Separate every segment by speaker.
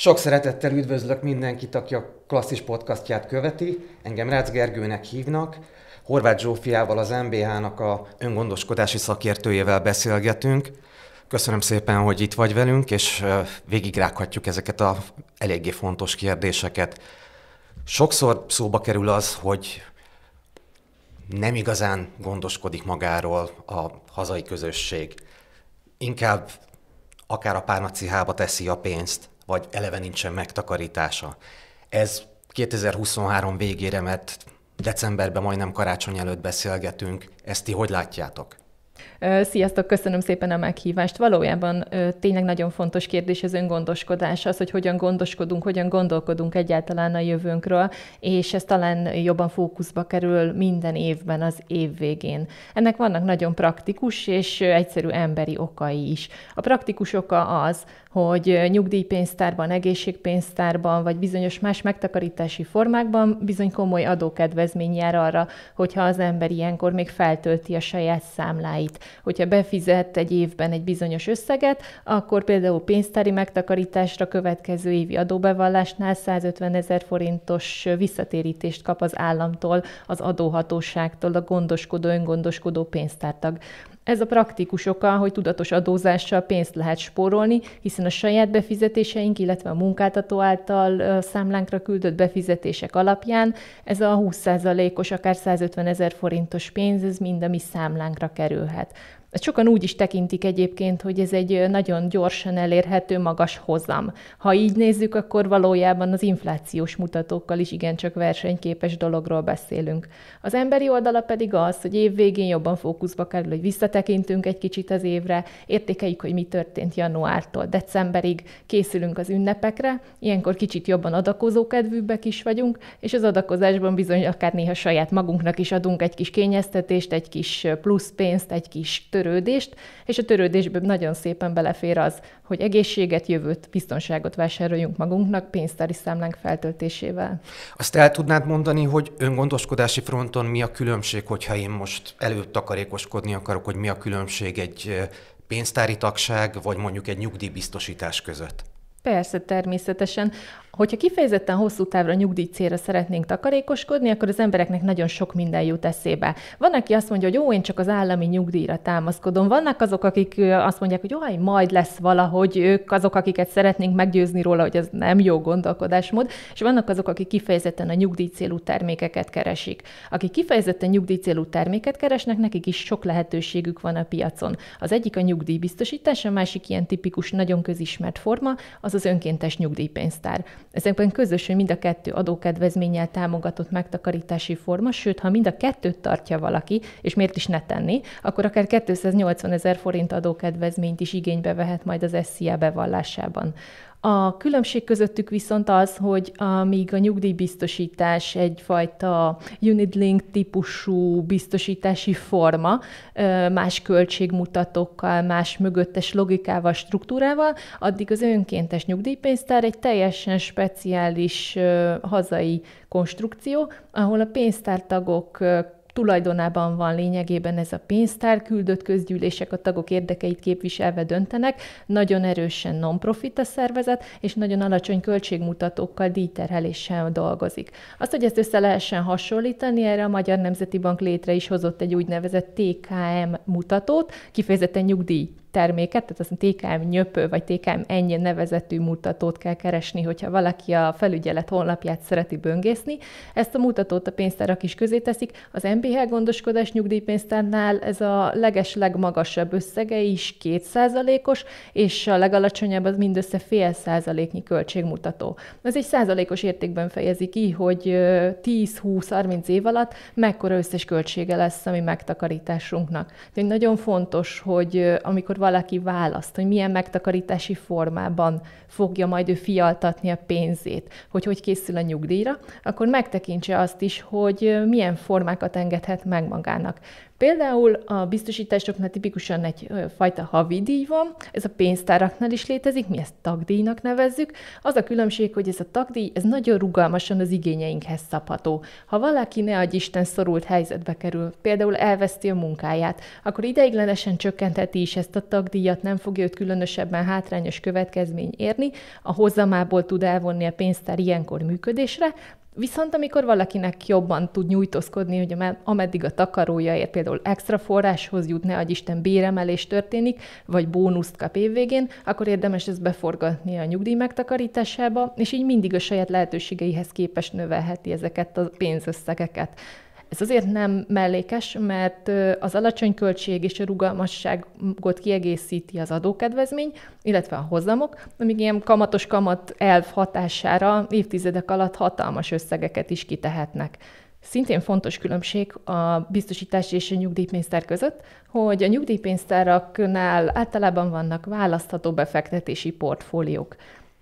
Speaker 1: Sok szeretettel üdvözlök mindenkit, aki a klasszis podcastját követi. Engem Rácz Gergőnek hívnak. Horváth Zsófiával, az MBH-nak a öngondoskodási szakértőjével beszélgetünk. Köszönöm szépen, hogy itt vagy velünk, és végigrághatjuk ezeket a eléggé fontos kérdéseket. Sokszor szóba kerül az, hogy nem igazán gondoskodik magáról a hazai közösség. Inkább akár a párnacihába teszi a pénzt, vagy eleve nincsen megtakarítása. Ez 2023 végére, mert decemberben majdnem karácsony előtt beszélgetünk, ezt ti hogy látjátok?
Speaker 2: Sziasztok, köszönöm szépen a meghívást. Valójában tényleg nagyon fontos kérdés az öngondoskodás, az, hogy hogyan gondoskodunk, hogyan gondolkodunk egyáltalán a jövőnkről, és ez talán jobban fókuszba kerül minden évben az év végén. Ennek vannak nagyon praktikus és egyszerű emberi okai is. A praktikus oka az, hogy nyugdíjpénztárban, egészségpénztárban, vagy bizonyos más megtakarítási formákban bizony komoly adókedvezmény jár arra, hogyha az ember ilyenkor még feltölti a saját számláit hogyha befizet egy évben egy bizonyos összeget, akkor például pénztári megtakarításra következő évi adóbevallásnál 150 ezer forintos visszatérítést kap az államtól, az adóhatóságtól a gondoskodó, öngondoskodó pénztártag. Ez a praktikus oka, hogy tudatos adózással pénzt lehet spórolni, hiszen a saját befizetéseink, illetve a munkáltató által számlánkra küldött befizetések alapján ez a 20%-os, akár 150 ezer forintos pénz, ez mind a mi számlánkra kerülhet. Ezt sokan úgy is tekintik egyébként, hogy ez egy nagyon gyorsan elérhető magas hozam. Ha így nézzük, akkor valójában az inflációs mutatókkal is igencsak versenyképes dologról beszélünk. Az emberi oldala pedig az, hogy év végén jobban fókuszba kerül, hogy visszatekintünk egy kicsit az évre, értékeljük, hogy mi történt januártól decemberig, készülünk az ünnepekre, ilyenkor kicsit jobban adakozó kedvűbbek is vagyunk, és az adakozásban bizony akár néha saját magunknak is adunk egy kis kényeztetést, egy kis plusz pénzt, egy kis tő törődést, és a törődésből nagyon szépen belefér az, hogy egészséget, jövőt, biztonságot vásároljunk magunknak pénztári számlánk feltöltésével.
Speaker 1: Azt el tudnád mondani, hogy öngondoskodási fronton mi a különbség, hogyha én most előtt takarékoskodni akarok, hogy mi a különbség egy pénztári tagság, vagy mondjuk egy nyugdíjbiztosítás között?
Speaker 2: Persze, természetesen. Hogyha kifejezetten hosszú távra nyugdíj célra szeretnénk takarékoskodni, akkor az embereknek nagyon sok minden jut eszébe. Van, aki azt mondja, hogy jó, én csak az állami nyugdíjra támaszkodom. Vannak azok, akik azt mondják, hogy ó, majd lesz valahogy, ők azok, akiket szeretnénk meggyőzni róla, hogy ez nem jó gondolkodásmód, és vannak azok, akik kifejezetten a nyugdíj célú termékeket keresik. Akik kifejezetten nyugdíj célú terméket keresnek, nekik is sok lehetőségük van a piacon. Az egyik a nyugdíjbiztosítás, a másik ilyen tipikus, nagyon közismert forma, az az önkéntes nyugdíjpénztár. Ezekben közös, hogy mind a kettő adókedvezménnyel támogatott megtakarítási forma, sőt, ha mind a kettőt tartja valaki, és miért is ne tenni, akkor akár 280 ezer forint adókedvezményt is igénybe vehet majd az SZIA bevallásában. A különbség közöttük viszont az, hogy amíg a nyugdíjbiztosítás egyfajta unit-link típusú biztosítási forma, más költségmutatókkal, más mögöttes logikával, struktúrával, addig az önkéntes nyugdíjpénztár egy teljesen speciális hazai konstrukció, ahol a pénztártagok tulajdonában van lényegében ez a pénztár, küldött közgyűlések a tagok érdekeit képviselve döntenek, nagyon erősen non-profit a szervezet, és nagyon alacsony költségmutatókkal, díjterheléssel dolgozik. Azt, hogy ezt össze lehessen hasonlítani, erre a Magyar Nemzeti Bank létre is hozott egy úgynevezett TKM mutatót, kifejezetten nyugdíj terméket, tehát azt a TKM nyöpő vagy TKM ennyi nevezetű mutatót kell keresni, hogyha valaki a felügyelet honlapját szereti böngészni. Ezt a mutatót a pénztárak is közé teszik. Az MBH gondoskodás nyugdíjpénztárnál ez a leges legmagasabb összege is 2%-os, és a legalacsonyabb az mindössze fél százaléknyi költségmutató. Ez egy százalékos értékben fejezi ki, hogy 10-20-30 év alatt mekkora összes költsége lesz a mi megtakarításunknak. Tehát nagyon fontos, hogy amikor valaki választ, hogy milyen megtakarítási formában fogja majd ő fialtatni a pénzét, hogy hogy készül a nyugdíjra, akkor megtekintse azt is, hogy milyen formákat engedhet meg magának. Például a biztosításoknál tipikusan egy fajta havidíj van, ez a pénztáraknál is létezik, mi ezt tagdíjnak nevezzük. Az a különbség, hogy ez a tagdíj, ez nagyon rugalmasan az igényeinkhez szabható. Ha valaki ne adj Isten szorult helyzetbe kerül, például elveszti a munkáját, akkor ideiglenesen csökkentheti is ezt a tagdíjat, nem fogja őt különösebben hátrányos következmény érni, a hozamából tud elvonni a pénztár ilyenkor működésre, Viszont amikor valakinek jobban tud nyújtózkodni, hogy ameddig a ér, például extra forráshoz jut, ne agy Isten béremelés történik, vagy bónuszt kap évvégén, akkor érdemes ezt beforgatni a nyugdíj megtakarításába, és így mindig a saját lehetőségeihez képes növelheti ezeket a pénzösszegeket. Ez azért nem mellékes, mert az alacsony költség és a rugalmasságot kiegészíti az adókedvezmény, illetve a hozamok, amíg ilyen kamatos kamat elv hatására évtizedek alatt hatalmas összegeket is kitehetnek. Szintén fontos különbség a biztosítás és a nyugdíjpénztár között, hogy a nyugdíjpénztáraknál általában vannak választható befektetési portfóliók.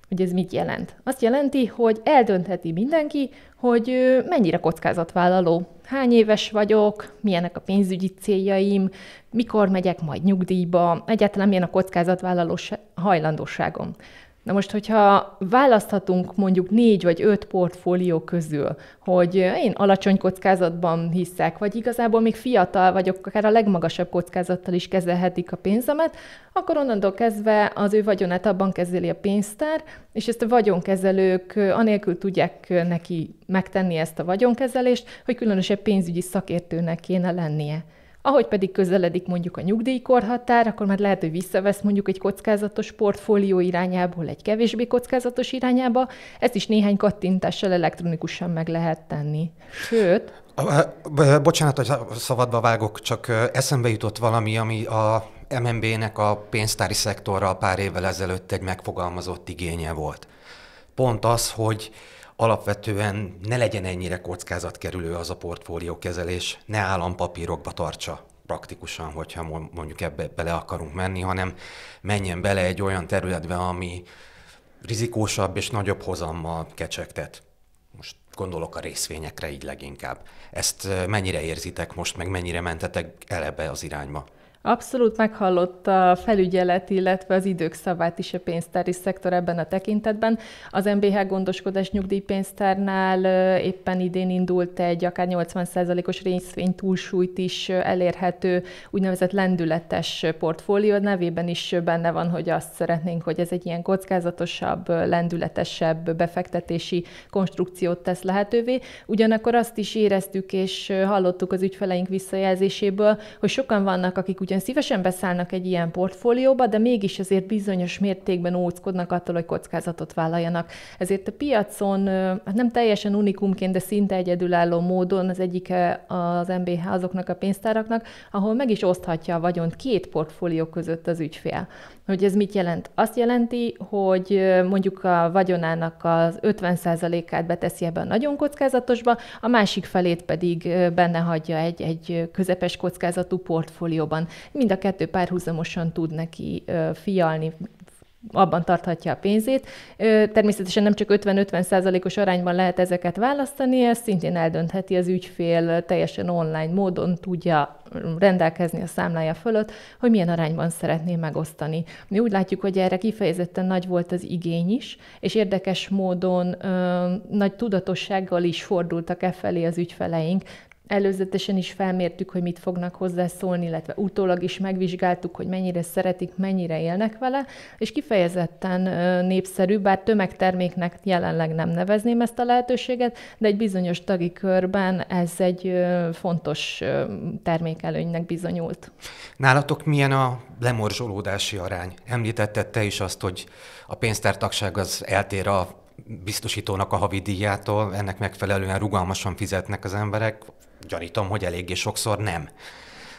Speaker 2: Hogy ez mit jelent? Azt jelenti, hogy eldöntheti mindenki, hogy mennyire kockázatvállaló hány éves vagyok, milyenek a pénzügyi céljaim, mikor megyek majd nyugdíjba, egyáltalán milyen a kockázatvállalós hajlandóságom. Na most, hogyha választhatunk mondjuk négy vagy öt portfólió közül, hogy én alacsony kockázatban hiszek, vagy igazából még fiatal vagyok, akár a legmagasabb kockázattal is kezelhetik a pénzemet, akkor onnantól kezdve az ő vagyonát abban kezeli a pénztár, és ezt a vagyonkezelők anélkül tudják neki megtenni ezt a vagyonkezelést, hogy különösebb pénzügyi szakértőnek kéne lennie. Ahogy pedig közeledik mondjuk a nyugdíjkorhatár, akkor már lehet, hogy visszavesz mondjuk egy kockázatos portfólió irányából, egy kevésbé kockázatos irányába, ezt is néhány kattintással elektronikusan meg lehet tenni. Sőt...
Speaker 1: Bocsánat, hogy szabadba vágok, csak eszembe jutott valami, ami a MNB-nek a pénztári szektorral pár évvel ezelőtt egy megfogalmazott igénye volt. Pont az, hogy alapvetően ne legyen ennyire kockázatkerülő az a portfólió kezelés, ne állampapírokba tartsa praktikusan, hogyha mondjuk ebbe bele akarunk menni, hanem menjen bele egy olyan területbe, ami rizikósabb és nagyobb hozammal kecsegtet. Most gondolok a részvényekre így leginkább. Ezt mennyire érzitek most, meg mennyire mentetek elebe az irányba?
Speaker 2: Abszolút meghallott a felügyelet, illetve az idők szavát is a pénztári szektor ebben a tekintetben. Az MBH gondoskodás nyugdíjpénztárnál éppen idén indult egy akár 80%-os részvény túlsúlyt is elérhető úgynevezett lendületes portfólió nevében is benne van, hogy azt szeretnénk, hogy ez egy ilyen kockázatosabb, lendületesebb befektetési konstrukciót tesz lehetővé. Ugyanakkor azt is éreztük és hallottuk az ügyfeleink visszajelzéséből, hogy sokan vannak, akik ugyan szívesen beszállnak egy ilyen portfólióba, de mégis azért bizonyos mértékben óckodnak attól, hogy kockázatot vállaljanak. Ezért a piacon hát nem teljesen unikumként, de szinte egyedülálló módon az egyike az MBH azoknak a pénztáraknak, ahol meg is oszthatja a vagyont két portfólió között az ügyfél. Hogy ez mit jelent? Azt jelenti, hogy mondjuk a vagyonának az 50%-át beteszi ebbe a nagyon kockázatosba, a másik felét pedig benne hagyja egy, egy közepes kockázatú portfólióban mind a kettő párhuzamosan tud neki fialni, abban tarthatja a pénzét. Természetesen nem csak 50-50 százalékos -50 arányban lehet ezeket választani, ezt szintén eldöntheti az ügyfél teljesen online módon tudja rendelkezni a számlája fölött, hogy milyen arányban szeretné megosztani. Mi úgy látjuk, hogy erre kifejezetten nagy volt az igény is, és érdekes módon ö, nagy tudatossággal is fordultak e felé az ügyfeleink, Előzetesen is felmértük, hogy mit fognak hozzászólni, illetve utólag is megvizsgáltuk, hogy mennyire szeretik, mennyire élnek vele, és kifejezetten népszerű, bár tömegterméknek jelenleg nem nevezném ezt a lehetőséget, de egy bizonyos tagi körben ez egy fontos termékelőnynek bizonyult.
Speaker 1: Nálatok milyen a lemorzsolódási arány? Említetted te is azt, hogy a pénztártagság az eltér a biztosítónak a havidíjától, ennek megfelelően rugalmasan fizetnek az emberek, gyanítom, hogy eléggé sokszor nem.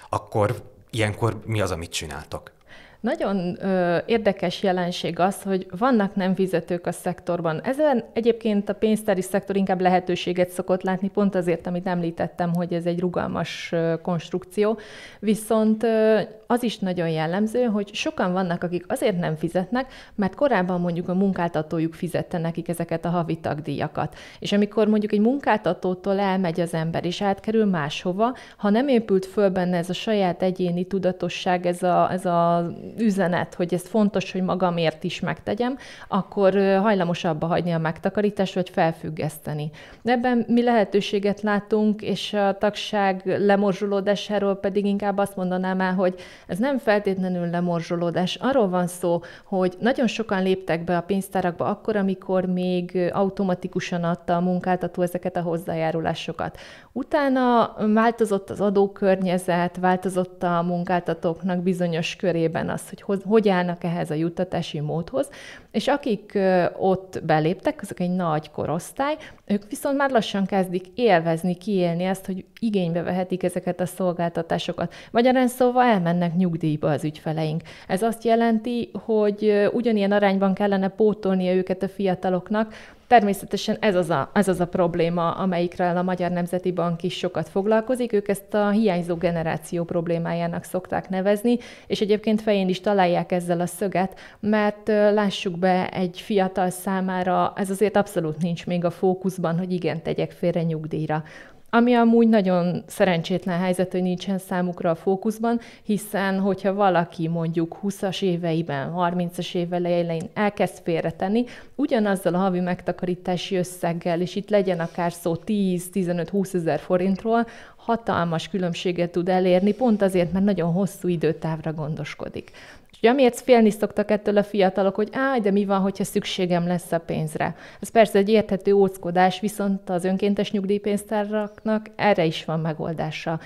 Speaker 1: Akkor ilyenkor mi az, amit csináltak?
Speaker 2: Nagyon ö, érdekes jelenség az, hogy vannak nem fizetők a szektorban. Ezen egyébként a pénztári szektor inkább lehetőséget szokott látni, pont azért, amit említettem, hogy ez egy rugalmas ö, konstrukció. Viszont ö, az is nagyon jellemző, hogy sokan vannak, akik azért nem fizetnek, mert korábban mondjuk a munkáltatójuk fizette nekik ezeket a havi tagdíjakat. És amikor mondjuk egy munkáltatótól elmegy az ember és átkerül máshova, ha nem épült föl benne ez a saját egyéni tudatosság, ez a, ez a üzenet, hogy ez fontos, hogy magamért is megtegyem, akkor hajlamos hagyni a megtakarítást, vagy felfüggeszteni. Ebben mi lehetőséget látunk, és a tagság lemorzsolódásáról pedig inkább azt mondanám el, hogy ez nem feltétlenül lemorzsolódás. Arról van szó, hogy nagyon sokan léptek be a pénztárakba akkor, amikor még automatikusan adta a munkáltató ezeket a hozzájárulásokat. Utána változott az adókörnyezet, változott a munkáltatóknak bizonyos körében a az, hogy hoz, hogy állnak ehhez a juttatási módhoz, és akik ott beléptek, azok egy nagy korosztály, ők viszont már lassan kezdik élvezni, kiélni ezt, hogy igénybe vehetik ezeket a szolgáltatásokat. Magyarán szóval elmennek nyugdíjba az ügyfeleink. Ez azt jelenti, hogy ugyanilyen arányban kellene pótolnia őket a fiataloknak, Természetesen ez az, a, ez az a probléma, amelyikről a Magyar Nemzeti Bank is sokat foglalkozik. Ők ezt a hiányzó generáció problémájának szokták nevezni, és egyébként fején is találják ezzel a szöget, mert lássuk be, egy fiatal számára ez azért abszolút nincs még a fókuszban, hogy igen, tegyek félre nyugdíjra ami amúgy nagyon szerencsétlen helyzet, hogy nincsen számukra a fókuszban, hiszen hogyha valaki mondjuk 20-as éveiben, 30-as év elején elkezd félretenni, ugyanazzal a havi megtakarítási összeggel, és itt legyen akár szó 10-15-20 ezer forintról, hatalmas különbséget tud elérni, pont azért, mert nagyon hosszú időtávra gondoskodik. Úgyhogy amiért félni szoktak ettől a fiatalok, hogy áj, de mi van, hogyha szükségem lesz a pénzre. Ez persze egy érthető óckodás, viszont az önkéntes nyugdíjpénztáraknak erre is van megoldása.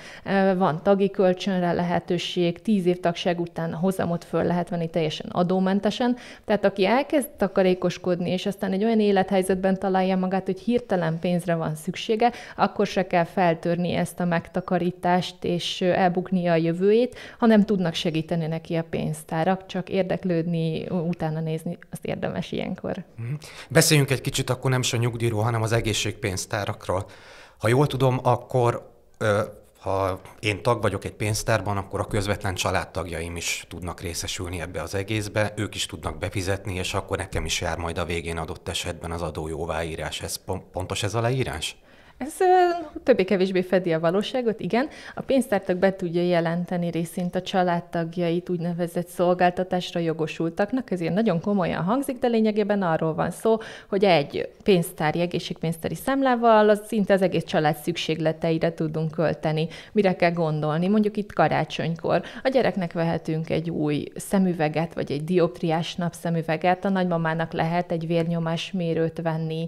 Speaker 2: Van tagi kölcsönre lehetőség, tíz év tagság után a hozamot föl lehet venni teljesen adómentesen, tehát aki elkezd takarékoskodni, és aztán egy olyan élethelyzetben találja magát, hogy hirtelen pénzre van szüksége, akkor se kell feltörni ezt a megtakarítást és elbuknia a jövőjét, hanem tudnak segíteni neki a pénztár árak, csak érdeklődni, utána nézni, azt érdemes ilyenkor.
Speaker 1: Mhm. Beszéljünk egy kicsit akkor nem is a nyugdíjról, hanem az egészségpénztárakról. Ha jól tudom, akkor ha én tag vagyok egy pénztárban, akkor a közvetlen családtagjaim is tudnak részesülni ebbe az egészbe, ők is tudnak befizetni, és akkor nekem is jár majd a végén adott esetben az adó jóváírás. Ez pontos ez a leírás?
Speaker 2: Ez többé-kevésbé fedi a valóságot, igen. A pénztártak be tudja jelenteni részint a családtagjait úgynevezett szolgáltatásra jogosultaknak, ezért nagyon komolyan hangzik, de lényegében arról van szó, hogy egy pénztári, egészségpénztári számlával az szinte az egész család szükségleteire tudunk költeni. Mire kell gondolni? Mondjuk itt karácsonykor. A gyereknek vehetünk egy új szemüveget, vagy egy dioptriás napszemüveget, a nagymamának lehet egy vérnyomásmérőt venni,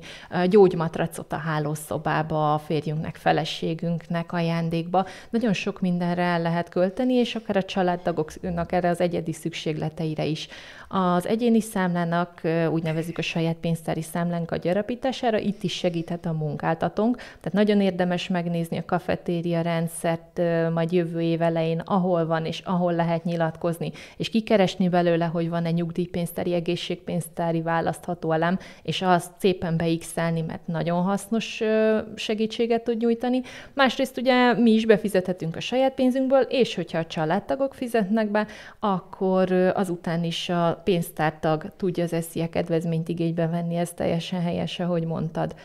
Speaker 2: gyógymatracot a hálószobába, ruhába, a férjünknek, feleségünknek ajándékba. Nagyon sok mindenre el lehet költeni, és akár a családtagoknak erre az egyedi szükségleteire is. Az egyéni számlának úgy nevezzük a saját pénztári számlánk a gyarapítására, itt is segíthet a munkáltatónk. Tehát nagyon érdemes megnézni a kafetéria rendszert majd jövő év elején, ahol van és ahol lehet nyilatkozni, és kikeresni belőle, hogy van-e nyugdíjpénztári, egészségpénztári választható elem, és azt szépen beixelni, mert nagyon hasznos segítséget tud nyújtani. Másrészt ugye mi is befizethetünk a saját pénzünkből, és hogyha a családtagok fizetnek be, akkor azután is a pénztártag tudja az SZIA kedvezményt igénybe venni, ez teljesen helyes, ahogy mondtad.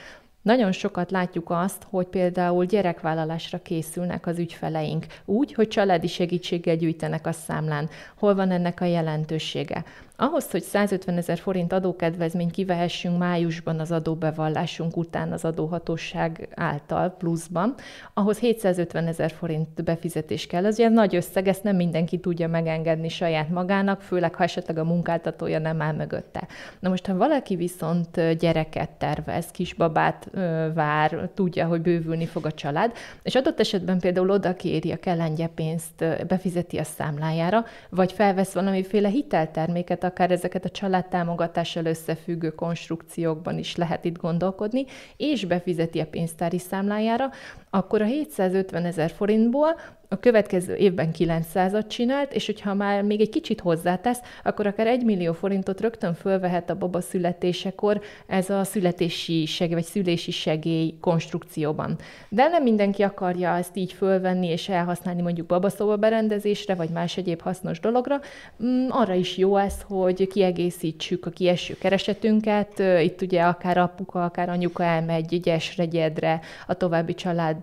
Speaker 2: Nagyon sokat látjuk azt, hogy például gyerekvállalásra készülnek az ügyfeleink, úgy, hogy családi segítséggel gyűjtenek a számlán. Hol van ennek a jelentősége? Ahhoz, hogy 150 ezer forint adókedvezményt kivehessünk májusban az adóbevallásunk után az adóhatóság által pluszban, ahhoz 750 ezer forint befizetés kell. Ez ugye nagy összeg, ezt nem mindenki tudja megengedni saját magának, főleg ha esetleg a munkáltatója nem áll mögötte. Na most, ha valaki viszont gyereket tervez, kisbabát vár, tudja, hogy bővülni fog a család, és adott esetben például oda kéri a kellengye pénzt, befizeti a számlájára, vagy felvesz valamiféle hitelterméket, akár ezeket a családtámogatással összefüggő konstrukciókban is lehet itt gondolkodni, és befizeti a pénztári számlájára, akkor a 750 ezer forintból a következő évben 900-at csinált, és hogyha már még egy kicsit hozzátesz, akkor akár 1 millió forintot rögtön fölvehet a baba születésekor ez a születési segély, vagy szülési segély konstrukcióban. De nem mindenki akarja ezt így fölvenni és elhasználni mondjuk babaszoba berendezésre, vagy más egyéb hasznos dologra. Mm, arra is jó ez, hogy kiegészítsük a kieső keresetünket, itt ugye akár apuka, akár anyuka elmegy gyesre, gyedre, a további család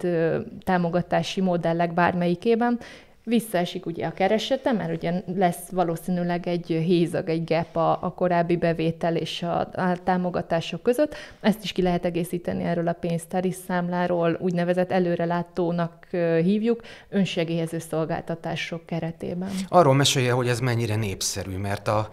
Speaker 2: támogatási modellek bármelyik melyikében, visszaesik ugye a keresete, mert ugye lesz valószínűleg egy hézag, egy gap a, a korábbi bevétel és a, a támogatások között. Ezt is ki lehet egészíteni erről a pénztári számláról, úgynevezett előrelátónak hívjuk, önsegélyező szolgáltatások keretében.
Speaker 1: Arról mesélje, hogy ez mennyire népszerű, mert a,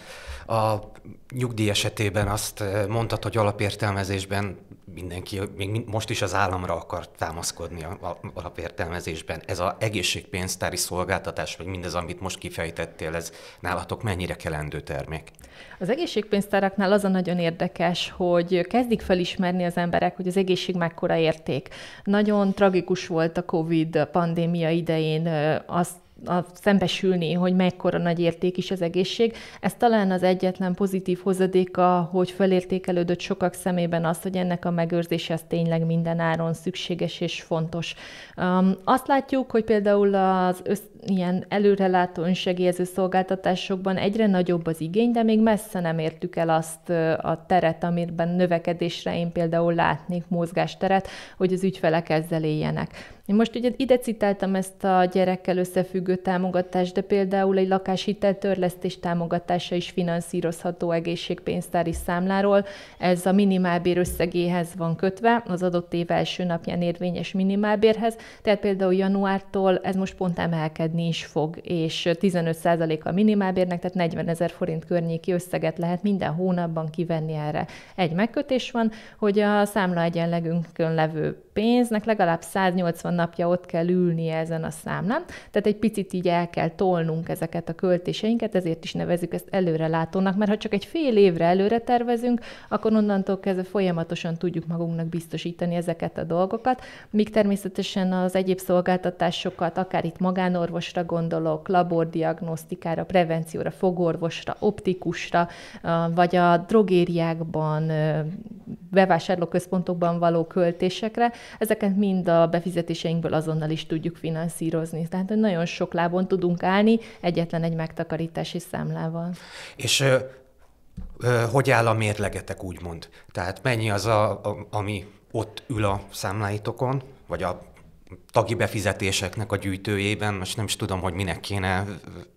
Speaker 1: a nyugdíj esetében azt mondtad, hogy alapértelmezésben mindenki még most is az államra akar támaszkodni a alapértelmezésben. Ez az egészségpénztári szolgáltatás, vagy mindez, amit most kifejtettél, ez nálatok mennyire kelendő termék?
Speaker 2: Az egészségpénztáraknál az a nagyon érdekes, hogy kezdik felismerni az emberek, hogy az egészség mekkora érték. Nagyon tragikus volt a COVID pandémia idején azt a szembesülni, hogy mekkora nagy érték is az egészség. Ez talán az egyetlen pozitív hozadéka, hogy felértékelődött sokak szemében az, hogy ennek a megőrzése az tényleg minden áron szükséges és fontos. Um, azt látjuk, hogy például az össz, ilyen előrelátó önsegélyező szolgáltatásokban egyre nagyobb az igény, de még messze nem értük el azt a teret, amiben növekedésre én például látnék mozgásteret, hogy az ügyfelek ezzel éljenek. Most ugye ide citáltam ezt a gyerekkel összefüggő támogatást, de például egy lakáshitel törlesztés támogatása is finanszírozható egészségpénztári számláról. Ez a minimálbér összegéhez van kötve, az adott év első napján érvényes minimálbérhez, tehát például januártól ez most pont emelkedni is fog, és 15% a minimálbérnek, tehát 40 ezer forint környéki összeget lehet minden hónapban kivenni erre. Egy megkötés van, hogy a számla egyenlegünkön levő pénznek legalább 180 napja ott kell ülnie ezen a számlán, tehát egy picit így el kell tolnunk ezeket a költéseinket, ezért is nevezük ezt előrelátónak, mert ha csak egy fél évre előre tervezünk, akkor onnantól kezdve folyamatosan tudjuk magunknak biztosítani ezeket a dolgokat, míg természetesen az egyéb szolgáltatásokat, akár itt magánorvosra gondolok, labordiagnosztikára, prevencióra, fogorvosra, optikusra, vagy a drogériákban, bevásárlóközpontokban való költésekre, ezeket mind a befizetéseinkből azonnal is tudjuk finanszírozni. Tehát nagyon sok lábon tudunk állni egyetlen egy megtakarítási számlával.
Speaker 1: És ö, ö, hogy áll a mérlegetek, úgymond? Tehát mennyi az, a, a, ami ott ül a számláitokon, vagy a tagi befizetéseknek a gyűjtőjében, most nem is tudom, hogy minek kéne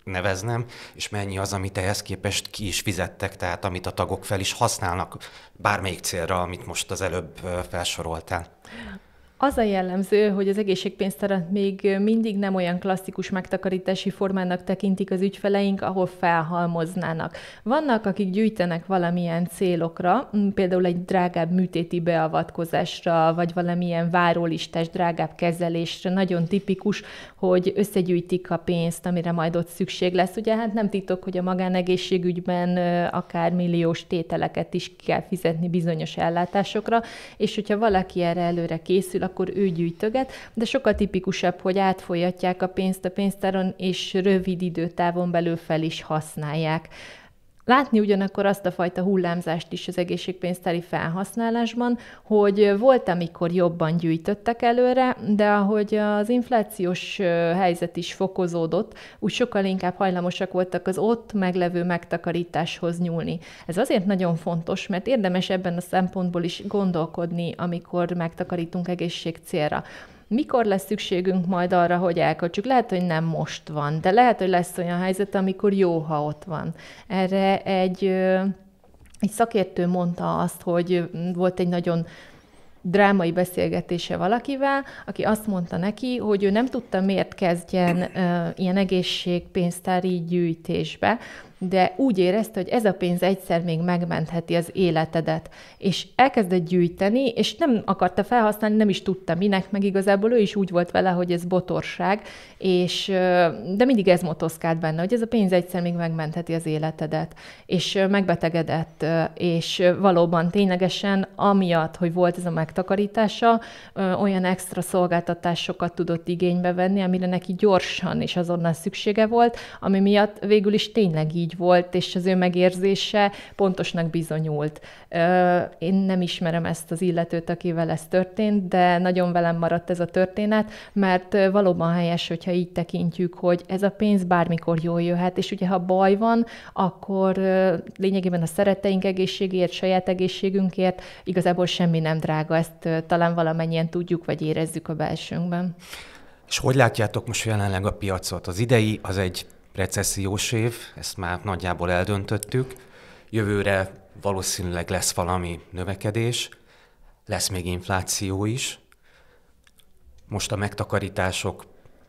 Speaker 1: neveznem, és mennyi az, amit ehhez képest ki is fizettek, tehát amit a tagok fel is használnak bármelyik célra, amit most az előbb felsoroltál.
Speaker 2: Az a jellemző, hogy az egészségpénztárat még mindig nem olyan klasszikus megtakarítási formának tekintik az ügyfeleink, ahol felhalmoznának. Vannak, akik gyűjtenek valamilyen célokra, például egy drágább műtéti beavatkozásra, vagy valamilyen várólistás drágább kezelésre. Nagyon tipikus, hogy összegyűjtik a pénzt, amire majd ott szükség lesz. Ugye hát nem titok, hogy a magánegészségügyben akár milliós tételeket is kell fizetni bizonyos ellátásokra, és hogyha valaki erre előre készül, akkor ő gyűjtöget, de sokkal tipikusabb, hogy átfolyatják a pénzt a pénztáron, és rövid időtávon belül fel is használják. Látni ugyanakkor azt a fajta hullámzást is az egészségpénztári felhasználásban, hogy volt, amikor jobban gyűjtöttek előre, de ahogy az inflációs helyzet is fokozódott, úgy sokkal inkább hajlamosak voltak az ott meglevő megtakarításhoz nyúlni. Ez azért nagyon fontos, mert érdemes ebben a szempontból is gondolkodni, amikor megtakarítunk egészség célra mikor lesz szükségünk majd arra, hogy elköltsük? Lehet, hogy nem most van, de lehet, hogy lesz olyan helyzet, amikor jó, ha ott van. Erre egy, egy szakértő mondta azt, hogy volt egy nagyon drámai beszélgetése valakivel, aki azt mondta neki, hogy ő nem tudta, miért kezdjen uh, ilyen egészségpénztári gyűjtésbe, de úgy érezte, hogy ez a pénz egyszer még megmentheti az életedet. És elkezdett gyűjteni, és nem akarta felhasználni, nem is tudta minek, meg igazából ő is úgy volt vele, hogy ez botorság, és, de mindig ez motoszkált benne, hogy ez a pénz egyszer még megmentheti az életedet. És megbetegedett, és valóban ténylegesen amiatt, hogy volt ez a megtakarítása, olyan extra szolgáltatásokat tudott igénybe venni, amire neki gyorsan és azonnal szüksége volt, ami miatt végül is tényleg így így volt, és az ő megérzése pontosnak bizonyult. Én nem ismerem ezt az illetőt, akivel ez történt, de nagyon velem maradt ez a történet, mert valóban helyes, hogyha így tekintjük, hogy ez a pénz bármikor jól jöhet, és ugye ha baj van, akkor lényegében a szeretteink egészségért, saját egészségünkért igazából semmi nem drága, ezt talán valamennyien tudjuk, vagy érezzük a belsőnkben.
Speaker 1: És hogy látjátok most jelenleg a piacot? Az idei az egy recessziós év, ezt már nagyjából eldöntöttük. Jövőre valószínűleg lesz valami növekedés, lesz még infláció is. Most a megtakarítások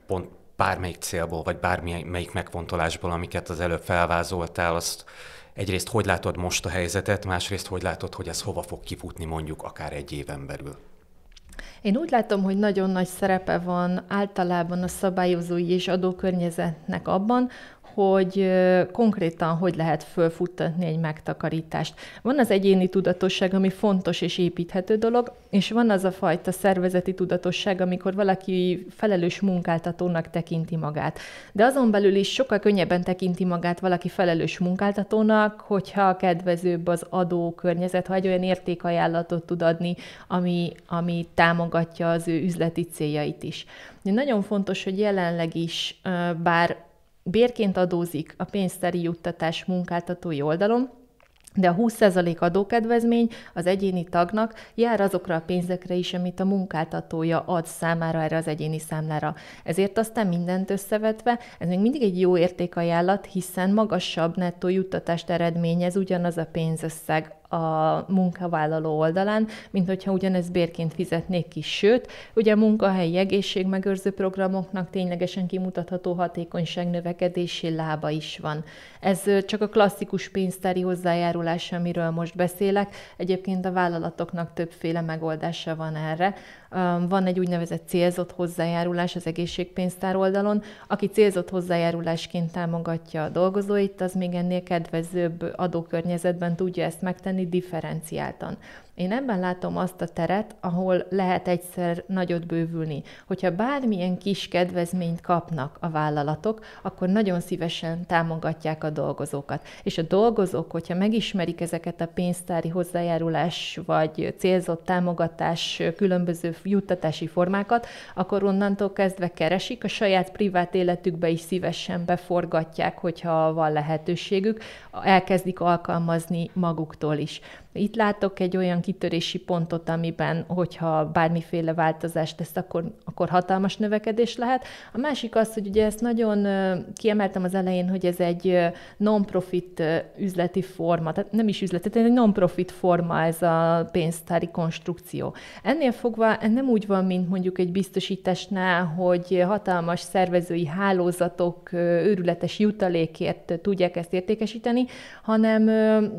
Speaker 1: pont bármelyik célból, vagy bármelyik megfontolásból, amiket az előbb felvázoltál, azt egyrészt hogy látod most a helyzetet, másrészt hogy látod, hogy ez hova fog kifutni mondjuk akár egy éven belül?
Speaker 2: Én úgy látom, hogy nagyon nagy szerepe van általában a szabályozói és adókörnyezetnek abban, hogy konkrétan hogy lehet fölfuttatni egy megtakarítást. Van az egyéni tudatosság, ami fontos és építhető dolog, és van az a fajta szervezeti tudatosság, amikor valaki felelős munkáltatónak tekinti magát. De azon belül is sokkal könnyebben tekinti magát valaki felelős munkáltatónak, hogyha kedvezőbb az adó környezet, ha egy olyan értékajánlatot tud adni, ami, ami támogatja az ő üzleti céljait is. De nagyon fontos, hogy jelenleg is, bár bérként adózik a pénzteri juttatás munkáltatói oldalon, de a 20% adókedvezmény az egyéni tagnak jár azokra a pénzekre is, amit a munkáltatója ad számára erre az egyéni számlára. Ezért aztán mindent összevetve, ez még mindig egy jó értékajánlat, hiszen magasabb nettó juttatást eredményez ugyanaz a pénzösszeg a munkavállaló oldalán, mint hogyha ugyanezt bérként fizetnék ki. Sőt, ugye a munkahelyi egészségmegőrző programoknak ténylegesen kimutatható hatékonyság növekedési lába is van. Ez csak a klasszikus pénztári hozzájárulás, amiről most beszélek. Egyébként a vállalatoknak többféle megoldása van erre. Van egy úgynevezett célzott hozzájárulás az egészségpénztár oldalon. Aki célzott hozzájárulásként támogatja a dolgozóit, az még ennél kedvezőbb adókörnyezetben tudja ezt megtenni differenciáltan. Én ebben látom azt a teret, ahol lehet egyszer nagyot bővülni. Hogyha bármilyen kis kedvezményt kapnak a vállalatok, akkor nagyon szívesen támogatják a dolgozókat. És a dolgozók, hogyha megismerik ezeket a pénztári hozzájárulás vagy célzott támogatás különböző juttatási formákat, akkor onnantól kezdve keresik, a saját privát életükbe is szívesen beforgatják, hogyha van lehetőségük, elkezdik alkalmazni maguktól is. Itt látok egy olyan kitörési pontot, amiben, hogyha bármiféle változást tesz, akkor, akkor hatalmas növekedés lehet. A másik az, hogy ugye ezt nagyon kiemeltem az elején, hogy ez egy non-profit üzleti forma, tehát nem is üzleti, tehát egy non-profit forma ez a pénztári konstrukció. Ennél fogva nem úgy van, mint mondjuk egy biztosításnál, hogy hatalmas szervezői hálózatok őrületes jutalékért tudják ezt értékesíteni, hanem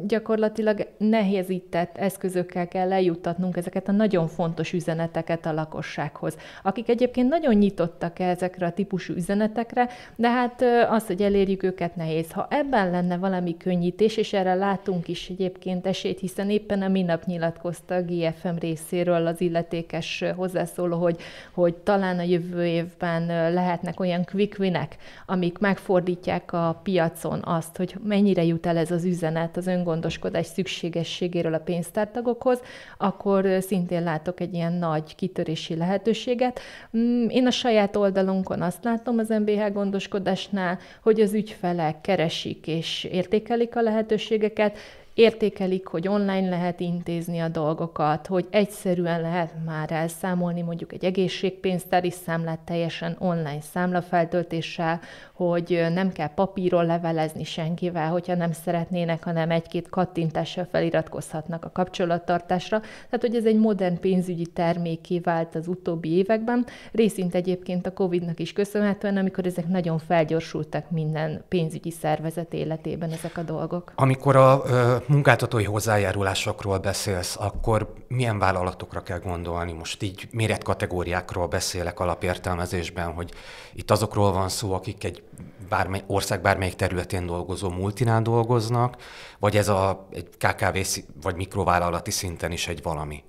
Speaker 2: gyakorlatilag nehéz rögzített eszközökkel kell lejuttatnunk ezeket a nagyon fontos üzeneteket a lakossághoz, akik egyébként nagyon nyitottak ezekre a típusú üzenetekre, de hát az, hogy elérjük őket nehéz. Ha ebben lenne valami könnyítés, és erre látunk is egyébként esélyt, hiszen éppen a minap nyilatkozta a GFM részéről az illetékes hozzászóló, hogy, hogy talán a jövő évben lehetnek olyan quick winek, amik megfordítják a piacon azt, hogy mennyire jut el ez az üzenet az öngondoskodás szükségességéről, végéről a pénztártagokhoz, akkor szintén látok egy ilyen nagy kitörési lehetőséget. Mm, én a saját oldalunkon azt látom az MBH gondoskodásnál, hogy az ügyfelek keresik és értékelik a lehetőségeket, értékelik, hogy online lehet intézni a dolgokat, hogy egyszerűen lehet már elszámolni mondjuk egy egészségpénztári számlát teljesen online számlafeltöltéssel, hogy nem kell papíron levelezni senkivel, hogyha nem szeretnének, hanem egy-két kattintással feliratkozhatnak a kapcsolattartásra. Tehát, hogy ez egy modern pénzügyi terméké vált az utóbbi években, részint egyébként a Covid-nak is köszönhetően, amikor ezek nagyon felgyorsultak minden pénzügyi szervezet életében ezek a dolgok.
Speaker 1: Amikor a munkáltatói hozzájárulásokról beszélsz, akkor milyen vállalatokra kell gondolni? Most így méretkategóriákról beszélek alapértelmezésben, hogy itt azokról van szó, akik egy bármely, ország bármelyik területén dolgozó multinál dolgoznak, vagy ez a, egy KKV vagy mikrovállalati szinten is egy valami?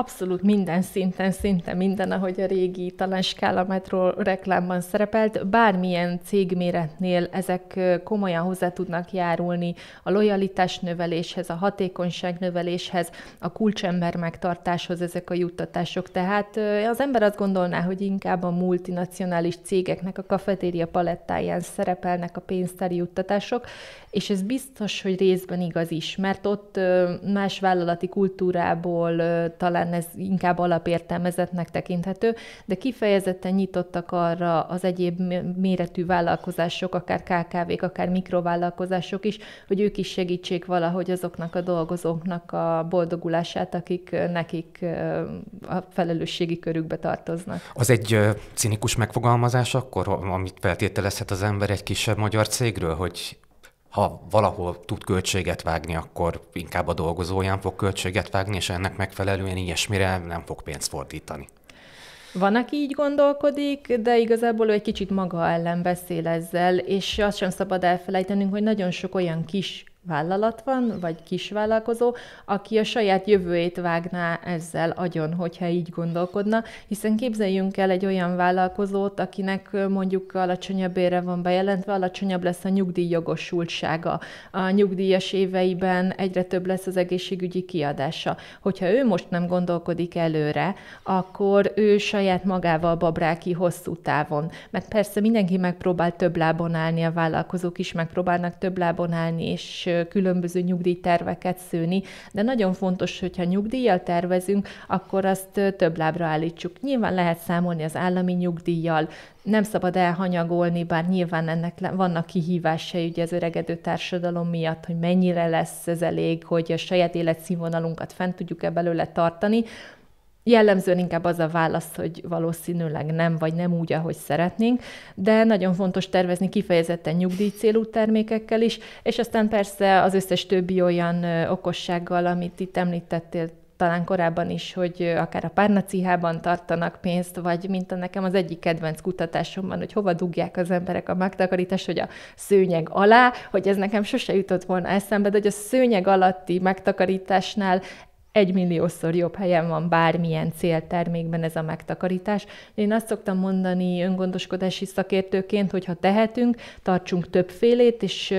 Speaker 2: abszolút minden szinten, szinte minden, ahogy a régi talán Skála reklámban szerepelt, bármilyen cégméretnél ezek komolyan hozzá tudnak járulni a lojalitás növeléshez, a hatékonyság növeléshez, a kulcsember megtartáshoz ezek a juttatások. Tehát az ember azt gondolná, hogy inkább a multinacionális cégeknek a kafetéria palettáján szerepelnek a pénztári juttatások, és ez biztos, hogy részben igaz is, mert ott más vállalati kultúrából talán talán ez inkább alapértelmezetnek tekinthető, de kifejezetten nyitottak arra az egyéb méretű vállalkozások, akár KKV-k, akár mikrovállalkozások is, hogy ők is segítsék valahogy azoknak a dolgozóknak a boldogulását, akik nekik a felelősségi körükbe tartoznak.
Speaker 1: Az egy cinikus megfogalmazás akkor, amit feltételezhet az ember egy kisebb magyar cégről, hogy ha valahol tud költséget vágni, akkor inkább a dolgozóján fog költséget vágni, és ennek megfelelően ilyesmire nem fog pénzt fordítani.
Speaker 2: Van, aki így gondolkodik, de igazából ő egy kicsit maga ellen beszél ezzel, és azt sem szabad elfelejtenünk, hogy nagyon sok olyan kis vállalat van, vagy kisvállalkozó, aki a saját jövőjét vágná ezzel agyon, hogyha így gondolkodna, hiszen képzeljünk el egy olyan vállalkozót, akinek mondjuk alacsonyabb ére van bejelentve, alacsonyabb lesz a nyugdíjjogosultsága, a nyugdíjas éveiben egyre több lesz az egészségügyi kiadása. Hogyha ő most nem gondolkodik előre, akkor ő saját magával babrál ki hosszú távon. Mert persze mindenki megpróbál több lábon állni, a vállalkozók is megpróbálnak több lábon állni, és különböző nyugdíjterveket szőni, de nagyon fontos, hogyha nyugdíjjal tervezünk, akkor azt több lábra állítsuk. Nyilván lehet számolni az állami nyugdíjjal, nem szabad elhanyagolni, bár nyilván ennek vannak kihívásai ugye az öregedő társadalom miatt, hogy mennyire lesz ez elég, hogy a saját életszínvonalunkat fent tudjuk-e belőle tartani, Jellemzően inkább az a válasz, hogy valószínűleg nem, vagy nem úgy, ahogy szeretnénk, de nagyon fontos tervezni kifejezetten nyugdíj célú termékekkel is, és aztán persze az összes többi olyan okossággal, amit itt említettél, talán korábban is, hogy akár a párnacihában tartanak pénzt, vagy mint a nekem az egyik kedvenc kutatásomban, hogy hova dugják az emberek a megtakarítást, hogy a szőnyeg alá, hogy ez nekem sose jutott volna eszembe, de hogy a szőnyeg alatti megtakarításnál egy milliószor jobb helyen van bármilyen céltermékben ez a megtakarítás. Én azt szoktam mondani öngondoskodási szakértőként, hogy ha tehetünk, tartsunk többfélét, és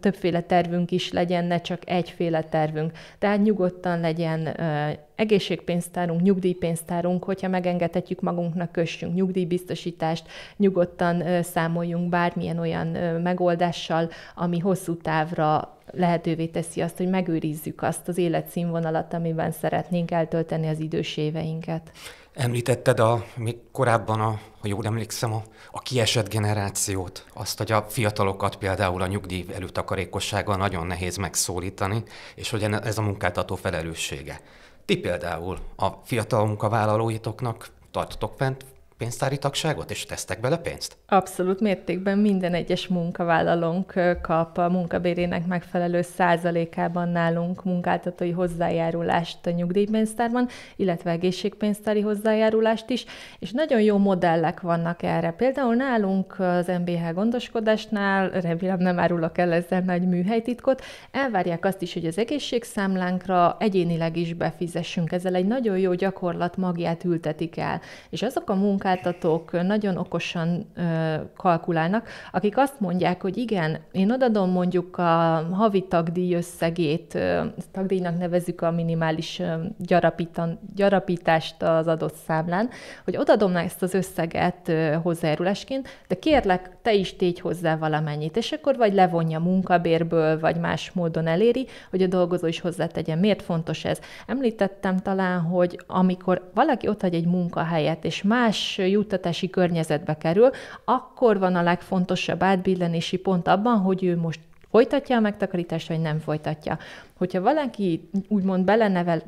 Speaker 2: többféle tervünk is legyen, ne csak egyféle tervünk. Tehát nyugodtan legyen egészségpénztárunk, nyugdíjpénztárunk, hogyha megengedhetjük magunknak, kössünk nyugdíjbiztosítást, nyugodtan számoljunk bármilyen olyan megoldással, ami hosszú távra lehetővé teszi azt, hogy megőrizzük azt az életszínvonalat, amiben szeretnénk eltölteni az idős éveinket.
Speaker 1: Említetted a, még korábban, a, ha jól emlékszem, a, a kiesett generációt, azt, hogy a fiatalokat például a nyugdíj előtakarékossággal nagyon nehéz megszólítani, és hogy ez a munkáltató felelőssége. Ti például a fiatal munkavállalóitoknak tartotok fent pénztári tagságot, és tesztek bele pénzt?
Speaker 2: Abszolút mértékben minden egyes munkavállalónk kap a munkabérének megfelelő százalékában nálunk munkáltatói hozzájárulást a nyugdíjpénztárban, illetve egészségpénztári hozzájárulást is, és nagyon jó modellek vannak erre. Például nálunk az MBH gondoskodásnál, remélem nem árulok el ezzel nagy műhelytitkot, elvárják azt is, hogy az egészségszámlánkra egyénileg is befizessünk. Ezzel egy nagyon jó gyakorlat magját ültetik el. És azok a munka munkáltatók nagyon okosan kalkulálnak, akik azt mondják, hogy igen, én odadom mondjuk a havi tagdíj összegét, tagdíjnak nevezük a minimális gyarapítan, gyarapítást az adott számlán, hogy odadom ezt az összeget hozzájárulásként, de kérlek, te is tégy hozzá valamennyit, és akkor vagy levonja munkabérből, vagy más módon eléri, hogy a dolgozó is hozzátegyen. Miért fontos ez? Említettem talán, hogy amikor valaki ott hagy egy munkahelyet, és más juttatási környezetbe kerül, akkor van a legfontosabb átbillenési pont abban, hogy ő most folytatja a megtakarítást, vagy nem folytatja hogyha valaki úgymond belenevelt,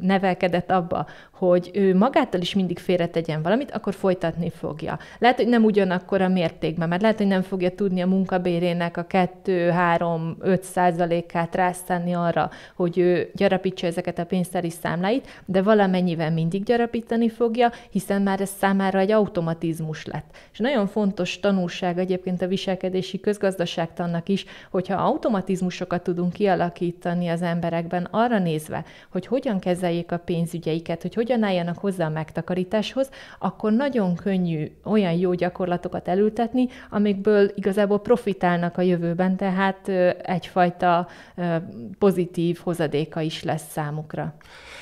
Speaker 2: nevelkedett abba, hogy ő magától is mindig félretegyen valamit, akkor folytatni fogja. Lehet, hogy nem ugyanakkor a mértékben, mert lehet, hogy nem fogja tudni a munkabérének a 2-3-5 százalékát rásztani arra, hogy ő gyarapítsa ezeket a pénztári számláit, de valamennyivel mindig gyarapítani fogja, hiszen már ez számára egy automatizmus lett. És nagyon fontos tanulság egyébként a viselkedési közgazdaságtannak is, hogyha automatizmusokat tudunk kialakítani, javítani az emberekben arra nézve, hogy hogyan kezeljék a pénzügyeiket, hogy hogyan álljanak hozzá a megtakarításhoz, akkor nagyon könnyű olyan jó gyakorlatokat elültetni, amikből igazából profitálnak a jövőben, tehát egyfajta pozitív hozadéka is lesz számukra.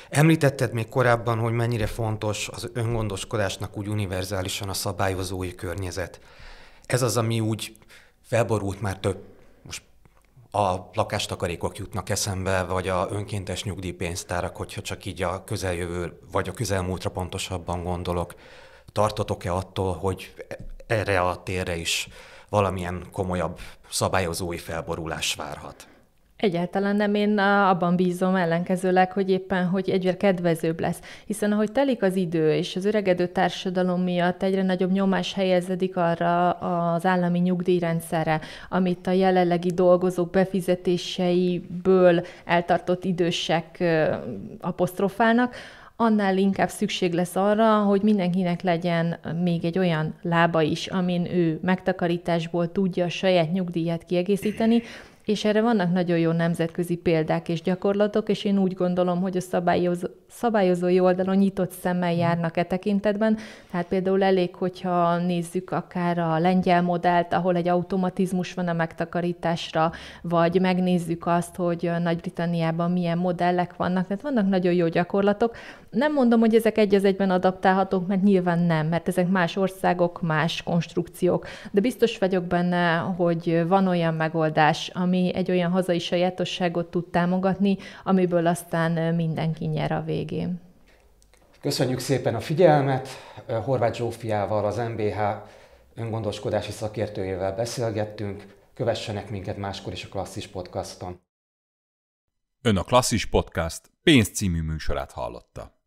Speaker 1: Említetted még korábban, hogy mennyire fontos az öngondoskodásnak úgy univerzálisan a szabályozói környezet. Ez az, ami úgy felborult már több a lakástakarékok jutnak eszembe, vagy a önkéntes nyugdíjpénztárak, hogyha csak így a közeljövő, vagy a közelmúltra pontosabban gondolok. Tartotok-e attól, hogy erre a térre is valamilyen komolyabb szabályozói felborulás várhat?
Speaker 2: Egyáltalán nem, én abban bízom ellenkezőleg, hogy éppen, hogy egyre kedvezőbb lesz. Hiszen ahogy telik az idő, és az öregedő társadalom miatt egyre nagyobb nyomás helyezedik arra az állami nyugdíjrendszerre, amit a jelenlegi dolgozók befizetéseiből eltartott idősek apostrofálnak, annál inkább szükség lesz arra, hogy mindenkinek legyen még egy olyan lába is, amin ő megtakarításból tudja a saját nyugdíját kiegészíteni, és erre vannak nagyon jó nemzetközi példák és gyakorlatok, és én úgy gondolom, hogy a szabályozó, szabályozói oldalon nyitott szemmel mm. járnak e tekintetben. Tehát például elég, hogyha nézzük akár a lengyel modellt, ahol egy automatizmus van a megtakarításra, vagy megnézzük azt, hogy Nagy-Britanniában milyen modellek vannak. Tehát vannak nagyon jó gyakorlatok, nem mondom, hogy ezek egy az egyben adaptálhatók, mert nyilván nem, mert ezek más országok, más konstrukciók, de biztos vagyok benne, hogy van olyan megoldás, ami egy olyan hazai sajátosságot tud támogatni, amiből aztán mindenki nyer a végén.
Speaker 1: Köszönjük szépen a figyelmet! Horváth Zsófiával, az MBH öngondoskodási szakértőjével beszélgettünk. Kövessenek minket máskor is a Klasszis Podcaston.
Speaker 2: Ön a Klasszis Podcast pénzcímű műsorát hallotta.